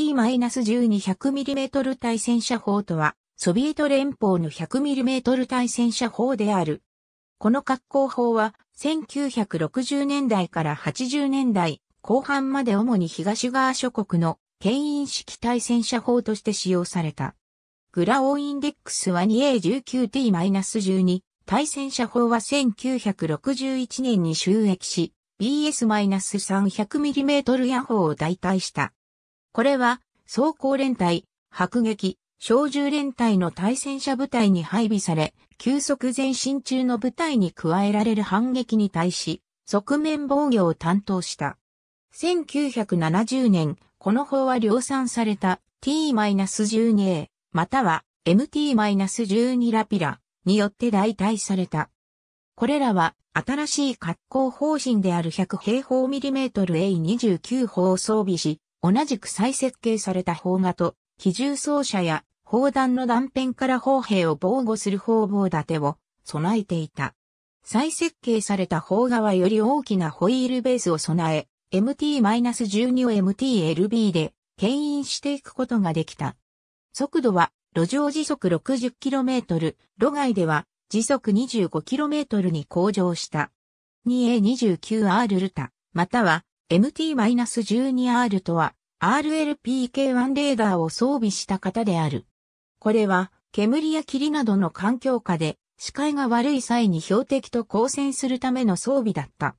t 1 2 0 0 m m 対戦車砲とは、ソビエト連邦の 100mm 対戦車砲である。この格好砲は、1960年代から80年代後半まで主に東側諸国の牽引式対戦車砲として使用された。グラオーインデックスは 2A19T-12 対戦車砲は1961年に収益し、BS-300mm 野法を代替した。これは、装甲連隊、迫撃、小銃連隊の対戦車部隊に配備され、急速前進中の部隊に加えられる反撃に対し、側面防御を担当した。1970年、この砲は量産された T-12A、または MT-12 ラピラによって代替された。これらは新しい格好方針である100平方ミリメートル A29 砲を装備し、同じく再設計された砲画と、機銃装車や砲弾の断片から砲兵を防護する砲防立てを備えていた。再設計された砲画はより大きなホイールベースを備え、MT-12 を MTLB で牽引していくことができた。速度は路上時速 60km、路外では時速 25km に向上した。2A29R ルタ、または MT-12R とは RLPK1 レーダーを装備した型である。これは煙や霧などの環境下で視界が悪い際に標的と交戦するための装備だった。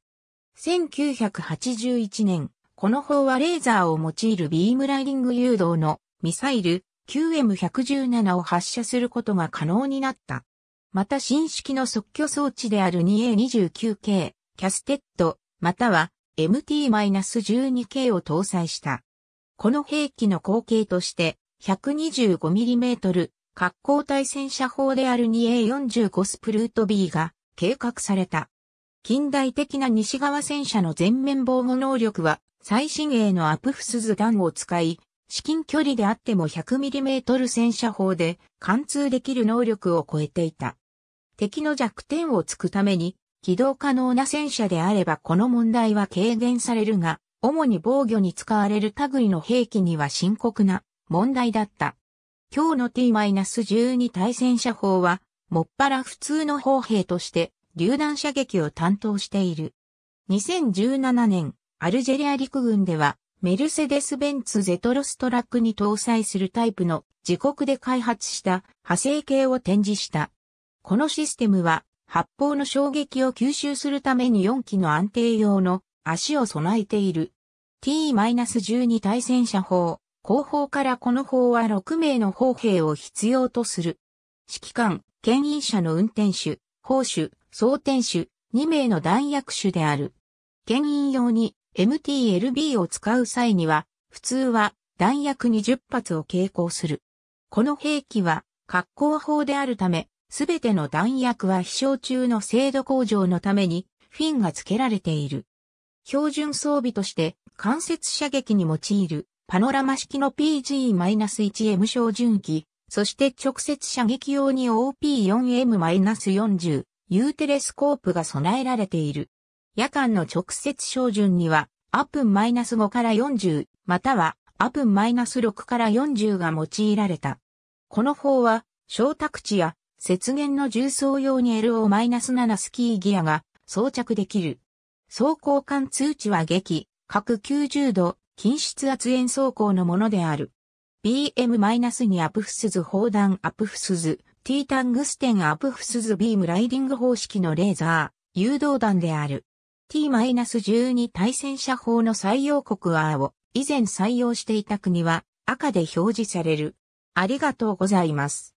1981年、この方はレーザーを用いるビームライディング誘導のミサイル QM117 を発射することが可能になった。また新式の即挙装置である 2A29K、キャステッド、または MT-12K を搭載した。この兵器の後継として 125mm 格好対戦車砲である 2A45 スプルート B が計画された。近代的な西側戦車の全面防護能力は最新鋭のアプフスズ弾を使い、至近距離であっても 100mm 戦車砲で貫通できる能力を超えていた。敵の弱点を突くために起動可能な戦車であればこの問題は軽減されるが、主に防御に使われる類の兵器には深刻な問題だった。今日の T-12 対戦車砲は、もっぱら普通の砲兵として、榴弾射撃を担当している。2017年、アルジェリア陸軍では、メルセデス・ベンツ・ゼトロストラックに搭載するタイプの自国で開発した派生系を展示した。このシステムは発砲の衝撃を吸収するために4機の安定用の足を備えている。T-12 対戦車砲。後方からこの砲は6名の砲兵を必要とする。指揮官、牽引車の運転手、砲手、装填手、2名の弾薬手である。牽引用に MTLB を使う際には、普通は弾薬20発を携行する。この兵器は、格好砲であるため、すべての弾薬は飛翔中の精度向上のために、フィンが付けられている。標準装備として、間接射撃に用いる、パノラマ式の PG-1M 照準器、そして直接射撃用に OP4M-40、U テレスコープが備えられている。夜間の直接照準には、アップン -5 から40、またはアップン -6 から40が用いられた。この砲は、小宅地や雪原の重装用に LO-7 スキーギアが装着できる。走行間通知は激、各90度、近質圧円走行のものである。BM-2 アプフスズ砲弾アプフスズ、T タングステンアプフスズビームライディング方式のレーザー、誘導弾である。T-12 対戦車砲の採用国はを以前採用していた国は赤で表示される。ありがとうございます。